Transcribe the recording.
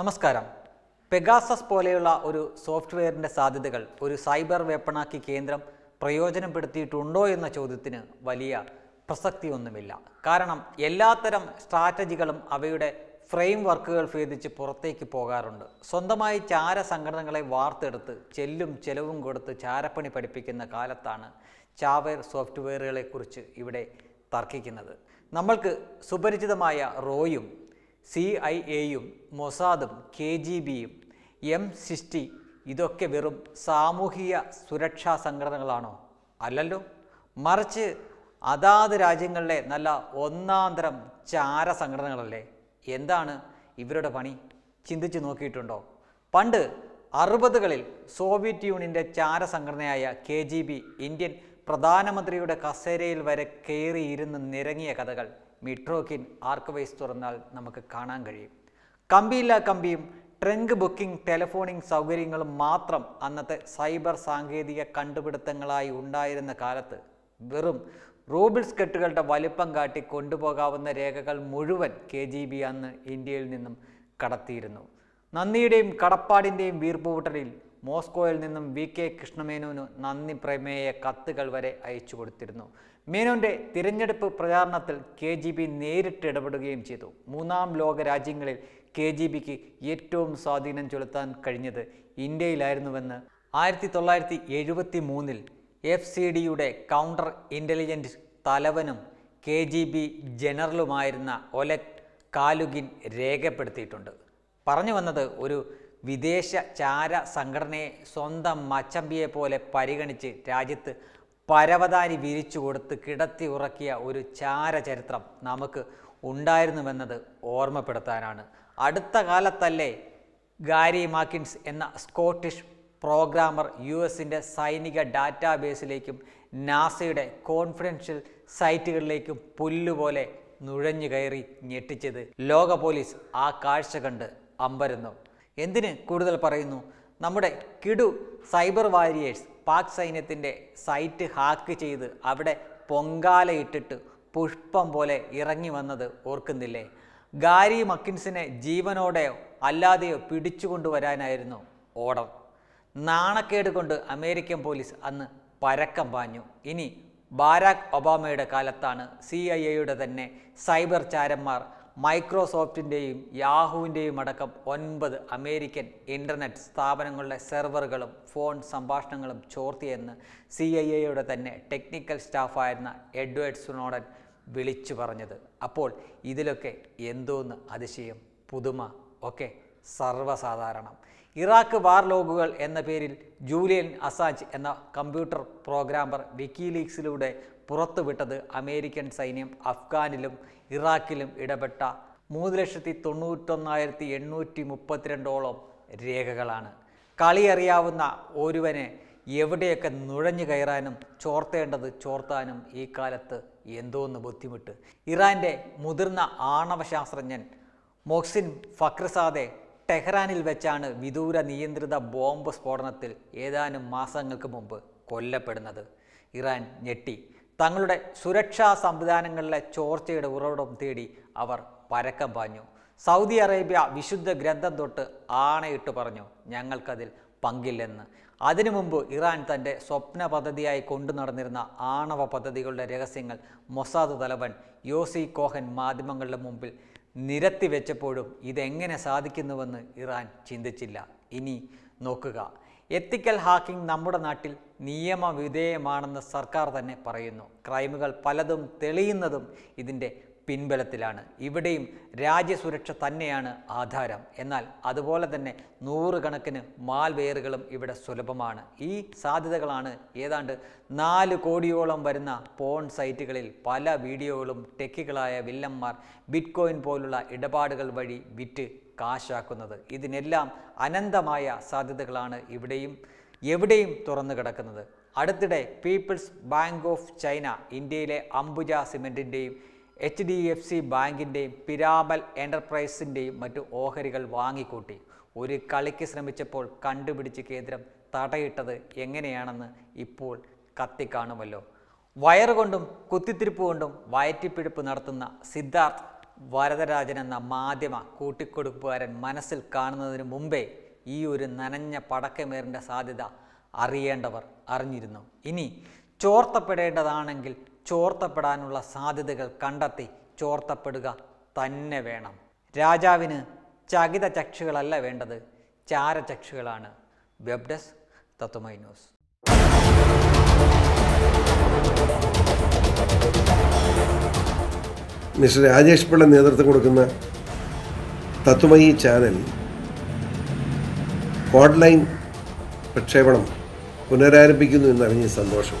നമസ്കാരം പെഗാസസ് പോലെയുള്ള ഒരു സോഫ്റ്റ്വെയറിൻ്റെ സാധ്യതകൾ ഒരു സൈബർ വേപ്പണാക്കി കേന്ദ്രം പ്രയോജനപ്പെടുത്തിയിട്ടുണ്ടോ എന്ന ചോദ്യത്തിന് വലിയ പ്രസക്തിയൊന്നുമില്ല കാരണം എല്ലാത്തരം സ്ട്രാറ്റജികളും അവയുടെ ഫ്രെയിം വർക്കുകൾ ഭേദിച്ച് പുറത്തേക്ക് പോകാറുണ്ട് സ്വന്തമായി ചാര സംഘടനകളെ വാർത്തെടുത്ത് ചെല്ലും ചെലവും കൊടുത്ത് ചാരപ്പണി പഠിപ്പിക്കുന്ന കാലത്താണ് ചാവേർ സോഫ്റ്റ്വെയറുകളെക്കുറിച്ച് ഇവിടെ തർക്കിക്കുന്നത് നമ്മൾക്ക് സുപരിചിതമായ റോയും സി ഐ എയും മൊസാദും കെ ജി ബിയും എം സിസ്റ്റി ഇതൊക്കെ വെറും സാമൂഹിക സുരക്ഷാ സംഘടനകളാണോ അല്ലല്ലോ മറിച്ച് അതാത് രാജ്യങ്ങളിലെ നല്ല ഒന്നാന്തരം ചാര സംഘടനകളല്ലേ എന്താണ് ഇവരുടെ പണി ചിന്തിച്ചു നോക്കിയിട്ടുണ്ടോ പണ്ട് അറുപതുകളിൽ സോവിയറ്റ് യൂണിയൻ്റെ ചാര സംഘടനയായ കെ ഇന്ത്യൻ പ്രധാനമന്ത്രിയുടെ കസേരയിൽ വരെ കയറിയിരുന്ന് നിരങ്ങിയ കഥകൾ മിട്രോക്കിൻ ആർക്കവൈസ് തുറന്നാൽ നമുക്ക് കാണാൻ കഴിയും കമ്പിയില്ല കമ്പിയും ട്രങ്ക് ബുക്കിംഗ് ടെലിഫോണിംഗ് സൗകര്യങ്ങളും മാത്രം അന്നത്തെ സൈബർ സാങ്കേതിക കണ്ടുപിടുത്തങ്ങളായി ഉണ്ടായിരുന്ന കാലത്ത് വെറും റൂബിൾസ് കെട്ടുകളുടെ വലിപ്പം കാട്ടി കൊണ്ടുപോകാവുന്ന രേഖകൾ മുഴുവൻ കെ ജി ബി അന്ന് ഇന്ത്യയിൽ നിന്നും കടത്തിയിരുന്നു നന്ദിയുടെയും കടപ്പാടിൻ്റെയും വീർപ്പുമുട്ടലിൽ മോസ്കോയിൽ നിന്നും വി കെ കൃഷ്ണമേനോന് നന്ദി പ്രമേയ കത്തുകൾ വരെ അയച്ചു കൊടുത്തിരുന്നു മേനോന്റെ തിരഞ്ഞെടുപ്പ് പ്രചാരണത്തിൽ കെ ജി ബി നേരിട്ട് ഇടപെടുകയും ചെയ്തു മൂന്നാം ലോക രാജ്യങ്ങളിൽ കെ ജി ബിക്ക് ഏറ്റവും സ്വാധീനം ചെലുത്താൻ കഴിഞ്ഞത് ഇന്ത്യയിലായിരുന്നുവെന്ന് ആയിരത്തി തൊള്ളായിരത്തി എഴുപത്തി മൂന്നിൽ എഫ് സി ഡിയുടെ കൗണ്ടർ ഇൻ്റലിജൻസ് തലവനും കെ ജി ബി ജനറലുമായിരുന്ന ഒലക് കാലുഗിൻ രേഖപ്പെടുത്തിയിട്ടുണ്ട് പറഞ്ഞു വന്നത് ഒരു വിദേശ ചാര സംഘടനയെ സ്വന്തം മച്ചമ്പിയെ പോലെ പരിഗണിച്ച് രാജ്യത്ത് പരവതാനി വിരിച്ചു കൊടുത്ത് കിടത്തി ഉറക്കിയ ഒരു ചാര ചരിത്രം നമുക്ക് ഉണ്ടായിരുന്നുവെന്നത് ഓർമ്മപ്പെടുത്താനാണ് അടുത്ത കാലത്തല്ലേ ഗാരി മാക്കിൻസ് എന്ന സ്കോട്ടിഷ് പ്രോഗ്രാമർ യു എസിൻ്റെ സൈനിക ഡാറ്റാബേസിലേക്കും നാസയുടെ കോൺഫിഡൻഷ്യൽ സൈറ്റുകളിലേക്കും പുല്ലുപോലെ നുഴഞ്ഞു കയറി ഞെട്ടിച്ചത് ലോക പോലീസ് ആ കാഴ്ച കണ്ട് അമ്പരുന്നു എന്തിന് കൂടുതൽ പറയുന്നു നമ്മുടെ കിടു സൈബർ വാരിയേഴ്സ് പാക് സൈന്യത്തിൻ്റെ സൈറ്റ് ഹാക്ക് ചെയ്ത് അവിടെ പൊങ്കാലയിട്ടിട്ട് പുഷ്പം പോലെ ഇറങ്ങി വന്നത് ഓർക്കുന്നില്ലേ ഗാരി മക്കിൻസിനെ ജീവനോടെയോ അല്ലാതെയോ പിടിച്ചുകൊണ്ടുവരാനായിരുന്നു ഓർഡർ നാണക്കേട് കൊണ്ട് അമേരിക്കൻ പോലീസ് അന്ന് പരക്കം പാഞ്ഞു ഇനി ബാരാക് ഒബാമയുടെ കാലത്താണ് സി ഐ എയുടെ തന്നെ സൈബർ ചാരന്മാർ മൈക്രോസോഫ്റ്റിൻ്റെയും യാഹുവിൻ്റെയും അടക്കം ഒൻപത് അമേരിക്കൻ ഇൻ്റർനെറ്റ് സ്ഥാപനങ്ങളുടെ സെർവറുകളും ഫോൺ സംഭാഷണങ്ങളും ചോർത്തിയെന്ന് സി ഐ എയുടെ തന്നെ ടെക്നിക്കൽ സ്റ്റാഫായിരുന്ന എഡ്വേർഡ് സുനോഡൻ വിളിച്ചു പറഞ്ഞത് അപ്പോൾ ഇതിലൊക്കെ എന്തോന്ന് അതിശയം പുതുമ ഒക്കെ സർവ്വസാധാരണം ഇറാഖ് വാർലോഗുകൾ എന്ന പേരിൽ ജൂലിയൻ അസാജ് എന്ന കമ്പ്യൂട്ടർ പ്രോഗ്രാമർ വിക്കിലീക്സിലൂടെ പുറത്തുവിട്ടത് അമേരിക്കൻ സൈന്യം അഫ്ഗാനിലും ഇറാഖിലും ഇടപെട്ട മൂന്ന് ലക്ഷത്തി തൊണ്ണൂറ്റൊന്നായിരത്തി എണ്ണൂറ്റി മുപ്പത്തിരണ്ടോളം രേഖകളാണ് കളിയറിയാവുന്ന ഒരുവനെ എവിടെയൊക്കെ നുഴഞ്ഞു കയറാനും ചോർത്തേണ്ടത് ചോർത്താനും ഈ കാലത്ത് എന്തോന്ന് ബുദ്ധിമുട്ട് ഇറാൻ്റെ മുതിർന്ന ആണവ ശാസ്ത്രജ്ഞൻ മൊഹ്സിൻ ഫക്രസാദെ ടെഹ്റാനിൽ വെച്ചാണ് വിദൂര നിയന്ത്രിത ബോംബ് സ്ഫോടനത്തിൽ ഏതാനും മാസങ്ങൾക്ക് മുമ്പ് കൊല്ലപ്പെടുന്നത് ഇറാൻ ഞെട്ടി തങ്ങളുടെ സുരക്ഷാ സംവിധാനങ്ങളിലെ ചോർച്ചയുടെ ഉറവിടം തേടി അവർ പരക്കം പാഞ്ഞു സൗദി അറേബ്യ വിശുദ്ധ ഗ്രന്ഥം തൊട്ട് ആണയിട്ട് പറഞ്ഞു ഞങ്ങൾക്കതിൽ പങ്കില്ലെന്ന് അതിനു മുമ്പ് ഇറാൻ തൻ്റെ സ്വപ്ന പദ്ധതിയായി കൊണ്ടു നടന്നിരുന്ന ആണവ പദ്ധതികളുടെ രഹസ്യങ്ങൾ മൊസാദ് തലവൻ യോസി കോഹൻ മാധ്യമങ്ങളുടെ മുമ്പിൽ നിരത്തി വെച്ചപ്പോഴും ഇതെങ്ങനെ സാധിക്കുന്നുവെന്ന് ഇറാൻ ചിന്തിച്ചില്ല ഇനി നോക്കുക എത്തിക്കൽ ഹാക്കിംഗ് നമ്മുടെ നാട്ടിൽ നിയമവിധേയമാണെന്ന് സർക്കാർ തന്നെ പറയുന്നു ക്രൈമുകൾ പലതും തെളിയുന്നതും ഇതിൻ്റെ പിൻബലത്തിലാണ് ഇവിടെയും രാജ്യസുരക്ഷ തന്നെയാണ് ആധാരം എന്നാൽ അതുപോലെ തന്നെ നൂറുകണക്കിന് മാൽവെയറുകളും ഇവിടെ സുലഭമാണ് ഈ സാധ്യതകളാണ് ഏതാണ്ട് നാല് കോടിയോളം വരുന്ന പോൺ സൈറ്റുകളിൽ പല വീഡിയോകളും ടെക്കികളായ വില്ലന്മാർ ബിറ്റ്കോയിൻ പോലുള്ള ഇടപാടുകൾ വഴി വിറ്റ് കാശാക്കുന്നത് ഇതിനെല്ലാം അനന്തമായ സാധ്യതകളാണ് ഇവിടെയും എവിടെയും തുറന്നു കിടക്കുന്നത് അടുത്തിടെ പീപ്പിൾസ് ബാങ്ക് ഓഫ് ചൈന ഇന്ത്യയിലെ അംബുജ സിമെൻറ്റിൻ്റെയും എച്ച് ഡി എഫ് സി ബാങ്കിൻ്റെയും പിരാമൽ എൻ്റർപ്രൈസിൻ്റെയും മറ്റു ഓഹരികൾ വാങ്ങിക്കൂട്ടി ഒരു കളിക്ക് ശ്രമിച്ചപ്പോൾ കണ്ടുപിടിച്ച് കേന്ദ്രം തടയിട്ടത് എങ്ങനെയാണെന്ന് ഇപ്പോൾ കത്തിക്കാണുമല്ലോ വയറുകൊണ്ടും കുത്തിത്തിരിപ്പ് കൊണ്ടും വയറ്റിപ്പിടിപ്പ് നടത്തുന്ന സിദ്ധാർത്ഥ് വരദരാജൻ എന്ന മാധ്യമ കൂട്ടിക്കൊടുപ്പുകാരൻ മനസ്സിൽ കാണുന്നതിന് മുമ്പേ ഈ ഒരു നനഞ്ഞ പടക്കമേറിൻ്റെ സാധ്യത അറിയേണ്ടവർ അറിഞ്ഞിരുന്നു ഇനി ചോർത്തപ്പെടേണ്ടതാണെങ്കിൽ ചോർത്തപ്പെടാനുള്ള സാധ്യതകൾ കണ്ടെത്തി ചോർത്തപ്പെടുക തന്നെ വേണം രാജാവിന് ചകിത ചക്ഷുകളല്ല വേണ്ടത് ചാരചക്ഷുകളാണ് വെബ് ഡെസ്ക് തത്വമൈ മിസ്റ്റർ രാജേഷ് നേതൃത്വം കൊടുക്കുന്ന ചാനൽ പ്രക്ഷേപണം പുനരാരംഭിക്കുന്നു സന്തോഷം